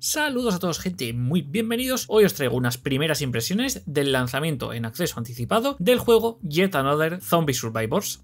Saludos a todos gente, muy bienvenidos. Hoy os traigo unas primeras impresiones del lanzamiento en acceso anticipado del juego Yet Another Zombie Survivors.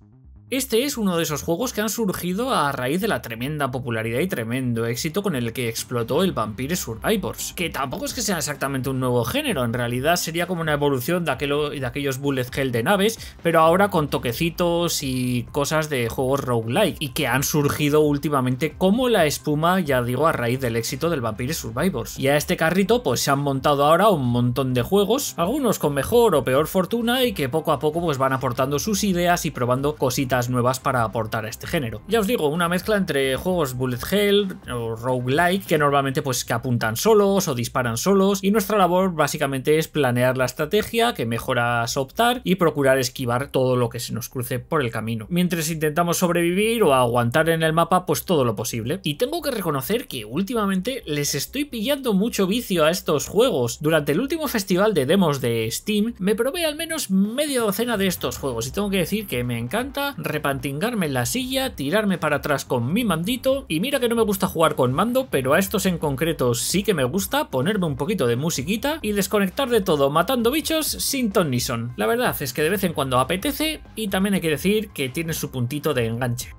Este es uno de esos juegos que han surgido a raíz de la tremenda popularidad y tremendo éxito con el que explotó el Vampire Survivors, que tampoco es que sea exactamente un nuevo género, en realidad sería como una evolución de, aquellos bullet hell de naves, pero ahora con toquecitos y cosas de juegos roguelike, y que han surgido últimamente como la espuma, ya digo, a raíz del éxito del Vampire Survivors. Y a este carrito pues se han montado ahora un montón de juegos, algunos con mejor o peor fortuna y que poco a poco pues van aportando sus ideas y probando cositas nuevas para aportar a este género. Ya os digo, una mezcla entre juegos bullet hell o roguelike que normalmente pues que apuntan solos o disparan solos y nuestra labor básicamente es planear la estrategia, que mejoras optar y procurar esquivar todo lo que se nos cruce por el camino. Mientras intentamos sobrevivir o aguantar en el mapa pues todo lo posible. Y tengo que reconocer que últimamente les estoy pillando mucho vicio a estos juegos. Durante el último festival de demos de Steam me probé al menos media docena de estos juegos y tengo que decir que me encanta, repantingarme en la silla, tirarme para atrás con mi mandito y mira que no me gusta jugar con mando, pero a estos en concreto sí que me gusta ponerme un poquito de musiquita y desconectar de todo matando bichos sin ton ni son. La verdad es que de vez en cuando apetece y también hay que decir que tiene su puntito de enganche.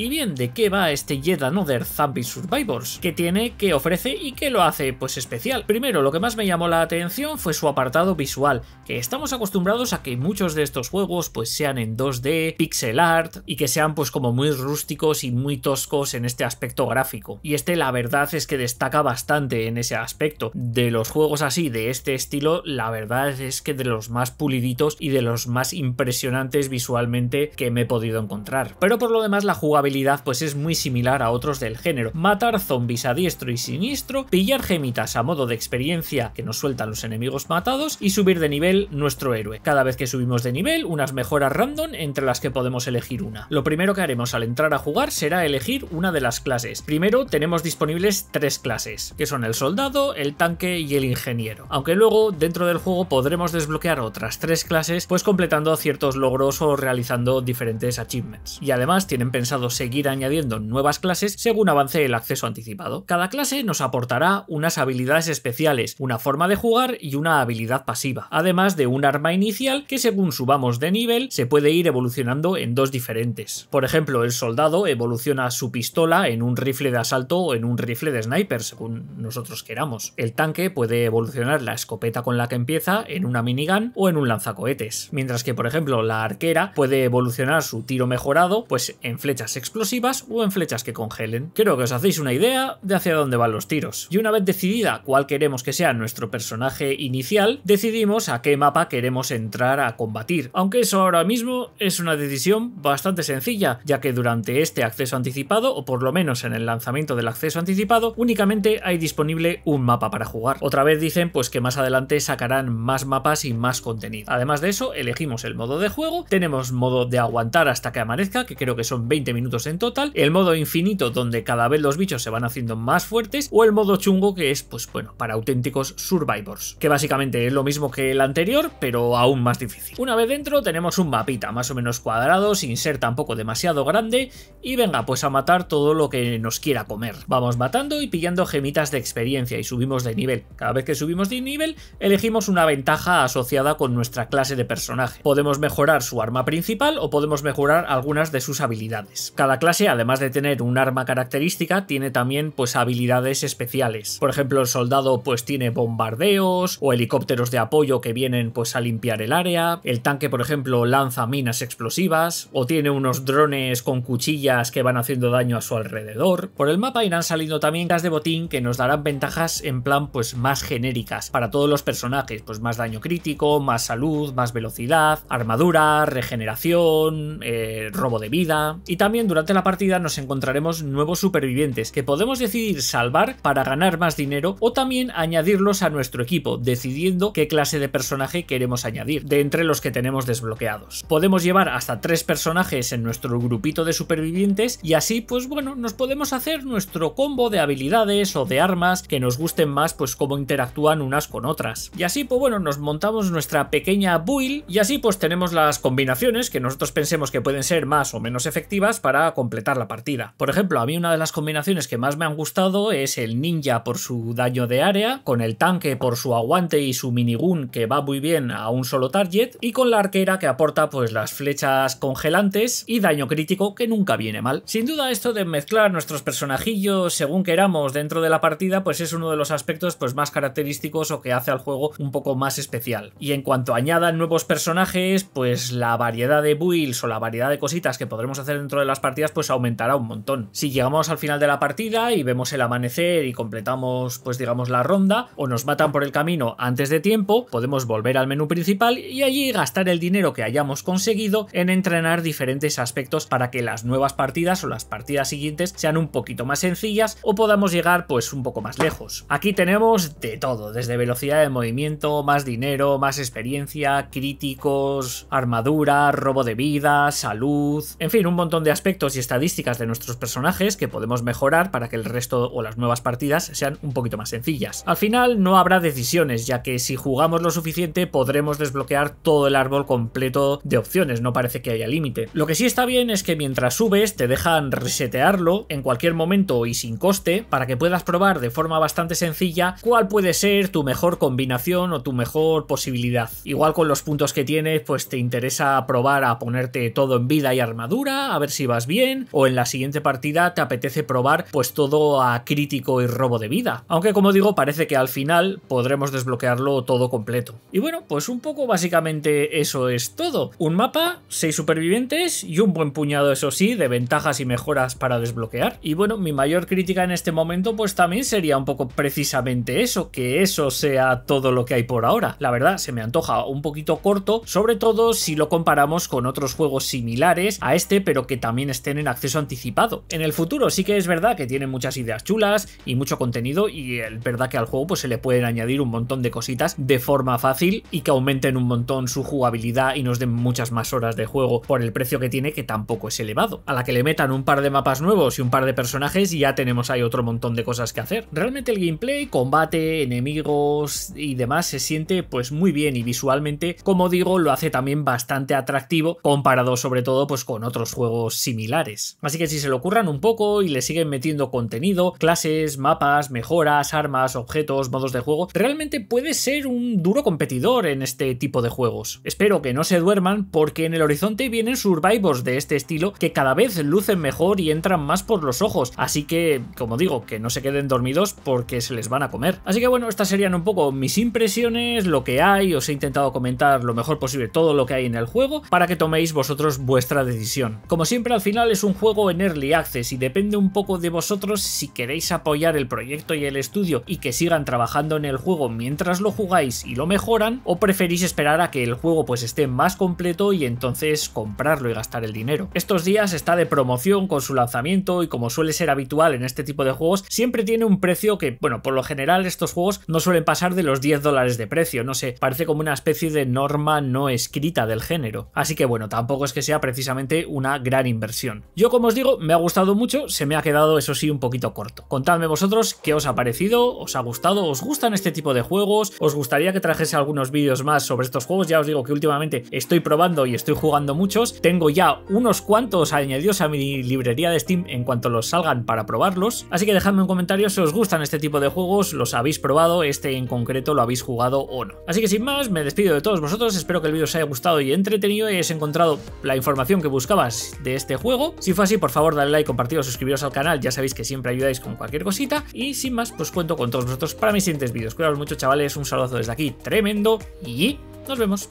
Y bien, ¿de qué va este Yet Another Zombie Survivors? ¿Qué tiene, qué ofrece y qué lo hace pues especial? Primero, lo que más me llamó la atención fue su apartado visual, que estamos acostumbrados a que muchos de estos juegos pues sean en 2D, pixel art y que sean pues como muy rústicos y muy toscos en este aspecto gráfico. Y este la verdad es que destaca bastante en ese aspecto. De los juegos así, de este estilo, la verdad es que de los más puliditos y de los más impresionantes visualmente que me he podido encontrar. Pero por lo demás la jugabilidad pues es muy similar a otros del género. Matar zombies a diestro y siniestro, pillar gemitas a modo de experiencia que nos sueltan los enemigos matados y subir de nivel nuestro héroe. Cada vez que subimos de nivel, unas mejoras random entre las que podemos elegir una. Lo primero que haremos al entrar a jugar será elegir una de las clases. Primero tenemos disponibles tres clases, que son el soldado, el tanque y el ingeniero. Aunque luego dentro del juego podremos desbloquear otras tres clases pues completando ciertos logros o realizando diferentes achievements. Y además tienen pensado seguir añadiendo nuevas clases según avance el acceso anticipado. Cada clase nos aportará unas habilidades especiales, una forma de jugar y una habilidad pasiva, además de un arma inicial que según subamos de nivel se puede ir evolucionando en dos diferentes. Por ejemplo, el soldado evoluciona su pistola en un rifle de asalto o en un rifle de sniper, según nosotros queramos. El tanque puede evolucionar la escopeta con la que empieza en una minigun o en un lanzacohetes, mientras que por ejemplo la arquera puede evolucionar su tiro mejorado pues en flechas explosivas o en flechas que congelen. Creo que os hacéis una idea de hacia dónde van los tiros. Y una vez decidida cuál queremos que sea nuestro personaje inicial, decidimos a qué mapa queremos entrar a combatir. Aunque eso ahora mismo es una decisión bastante sencilla, ya que durante este acceso anticipado, o por lo menos en el lanzamiento del acceso anticipado, únicamente hay disponible un mapa para jugar. Otra vez dicen pues que más adelante sacarán más mapas y más contenido. Además de eso, elegimos el modo de juego, tenemos modo de aguantar hasta que amanezca, que creo que son 20 minutos en total, el modo infinito donde cada vez los bichos se van haciendo más fuertes o el modo chungo que es pues bueno, para auténticos survivors, que básicamente es lo mismo que el anterior pero aún más difícil. Una vez dentro tenemos un mapita más o menos cuadrado sin ser tampoco demasiado grande y venga pues a matar todo lo que nos quiera comer. Vamos matando y pillando gemitas de experiencia y subimos de nivel. Cada vez que subimos de nivel elegimos una ventaja asociada con nuestra clase de personaje. Podemos mejorar su arma principal o podemos mejorar algunas de sus habilidades. Cada clase, además de tener un arma característica, tiene también pues habilidades especiales. Por ejemplo, el soldado pues tiene bombardeos o helicópteros de apoyo que vienen pues a limpiar el área. El tanque, por ejemplo, lanza minas explosivas o tiene unos drones con cuchillas que van haciendo daño a su alrededor. Por el mapa irán saliendo también gas de botín que nos darán ventajas en plan pues más genéricas para todos los personajes, pues más daño crítico, más salud, más velocidad, armadura, regeneración, eh, robo de vida y también durante la partida nos encontraremos nuevos supervivientes que podemos decidir salvar para ganar más dinero o también añadirlos a nuestro equipo, decidiendo qué clase de personaje queremos añadir, de entre los que tenemos desbloqueados. Podemos llevar hasta tres personajes en nuestro grupito de supervivientes y así pues bueno, nos podemos hacer nuestro combo de habilidades o de armas que nos gusten más pues cómo interactúan unas con otras. Y así pues bueno, nos montamos nuestra pequeña build y así pues tenemos las combinaciones que nosotros pensemos que pueden ser más o menos efectivas para completar la partida. Por ejemplo, a mí una de las combinaciones que más me han gustado es el ninja por su daño de área, con el tanque por su aguante y su minigun que va muy bien a un solo target, y con la arquera que aporta pues las flechas congelantes y daño crítico que nunca viene mal. Sin duda esto de mezclar nuestros personajillos según queramos dentro de la partida pues es uno de los aspectos pues más característicos o que hace al juego un poco más especial. Y en cuanto añadan nuevos personajes pues la variedad de builds o la variedad de cositas que podremos hacer dentro de las partidas partidas pues aumentará un montón. Si llegamos al final de la partida y vemos el amanecer y completamos pues digamos la ronda o nos matan por el camino antes de tiempo, podemos volver al menú principal y allí gastar el dinero que hayamos conseguido en entrenar diferentes aspectos para que las nuevas partidas o las partidas siguientes sean un poquito más sencillas o podamos llegar pues un poco más lejos. Aquí tenemos de todo, desde velocidad de movimiento, más dinero, más experiencia, críticos, armadura, robo de vida, salud, en fin, un montón de aspectos y estadísticas de nuestros personajes que podemos mejorar para que el resto o las nuevas partidas sean un poquito más sencillas. Al final no habrá decisiones, ya que si jugamos lo suficiente podremos desbloquear todo el árbol completo de opciones, no parece que haya límite. Lo que sí está bien es que mientras subes te dejan resetearlo en cualquier momento y sin coste para que puedas probar de forma bastante sencilla cuál puede ser tu mejor combinación o tu mejor posibilidad. Igual con los puntos que tienes pues te interesa probar a ponerte todo en vida y armadura, a ver si vas bien, o en la siguiente partida te apetece probar pues todo a crítico y robo de vida. Aunque como digo, parece que al final podremos desbloquearlo todo completo. Y bueno, pues un poco básicamente eso es todo. Un mapa, seis supervivientes y un buen puñado, eso sí, de ventajas y mejoras para desbloquear. Y bueno, mi mayor crítica en este momento pues también sería un poco precisamente eso, que eso sea todo lo que hay por ahora. La verdad, se me antoja un poquito corto, sobre todo si lo comparamos con otros juegos similares a este, pero que también estén en acceso anticipado. En el futuro sí que es verdad que tienen muchas ideas chulas y mucho contenido y es verdad que al juego pues, se le pueden añadir un montón de cositas de forma fácil y que aumenten un montón su jugabilidad y nos den muchas más horas de juego por el precio que tiene que tampoco es elevado. A la que le metan un par de mapas nuevos y un par de personajes y ya tenemos ahí otro montón de cosas que hacer. Realmente el gameplay, combate, enemigos y demás se siente pues muy bien y visualmente como digo lo hace también bastante atractivo comparado sobre todo pues con otros juegos similares similares. Así que si se lo curran un poco y le siguen metiendo contenido, clases, mapas, mejoras, armas, objetos, modos de juego, realmente puede ser un duro competidor en este tipo de juegos. Espero que no se duerman porque en el horizonte vienen survivors de este estilo que cada vez lucen mejor y entran más por los ojos, así que, como digo, que no se queden dormidos porque se les van a comer. Así que bueno, estas serían un poco mis impresiones, lo que hay, os he intentado comentar lo mejor posible todo lo que hay en el juego para que toméis vosotros vuestra decisión. Como siempre, al final final es un juego en early access y depende un poco de vosotros si queréis apoyar el proyecto y el estudio y que sigan trabajando en el juego mientras lo jugáis y lo mejoran o preferís esperar a que el juego pues esté más completo y entonces comprarlo y gastar el dinero. Estos días está de promoción con su lanzamiento y como suele ser habitual en este tipo de juegos siempre tiene un precio que bueno por lo general estos juegos no suelen pasar de los 10 dólares de precio, no sé, parece como una especie de norma no escrita del género. Así que bueno, tampoco es que sea precisamente una gran inversión yo como os digo, me ha gustado mucho, se me ha quedado eso sí un poquito corto. Contadme vosotros qué os ha parecido, os ha gustado, os gustan este tipo de juegos, os gustaría que trajese algunos vídeos más sobre estos juegos, ya os digo que últimamente estoy probando y estoy jugando muchos, tengo ya unos cuantos añadidos a mi librería de Steam en cuanto los salgan para probarlos, así que dejadme un comentario si os gustan este tipo de juegos, los habéis probado, este en concreto lo habéis jugado o no. Así que sin más, me despido de todos vosotros, espero que el vídeo os haya gustado y entretenido y hayáis encontrado la información que buscabas de este juego si fue así, por favor, dale like, compartidos, suscribiros al canal, ya sabéis que siempre ayudáis con cualquier cosita. Y sin más, pues cuento con todos vosotros para mis siguientes vídeos. Cuidaos mucho, chavales, un saludo desde aquí, tremendo, y nos vemos.